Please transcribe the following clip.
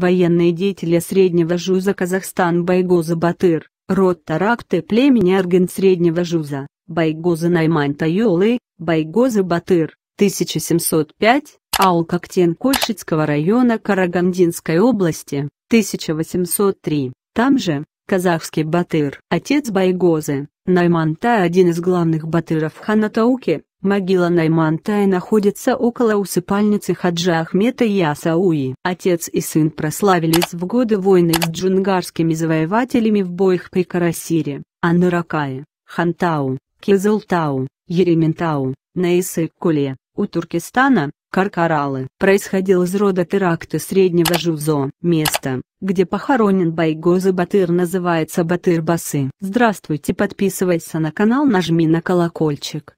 военные деятели Среднего Жуза Казахстан Байгоза Батыр, род Таракты племени Арген Среднего Жуза, Байгоза Найман Таюлы, Байгоза Батыр, 1705, Алкактен Кольшицкого района Карагандинской области, 1803, там же, казахский батыр. Отец Байгозы, Найманта один из главных батыров Ханатауки, Могила Наймантая находится около усыпальницы Хаджа Ахмета и Асауи. Отец и сын прославились в годы войны с джунгарскими завоевателями в боях при Карасире, Ануракае, Хантау, Кизултау, Ерементау, Наисыкуле, у Туркестана, Каркаралы. Происходил из рода теракты Среднего Жузо. Место, где похоронен Байгоза Батыр называется Батыр Басы. Здравствуйте подписывайся на канал нажми на колокольчик.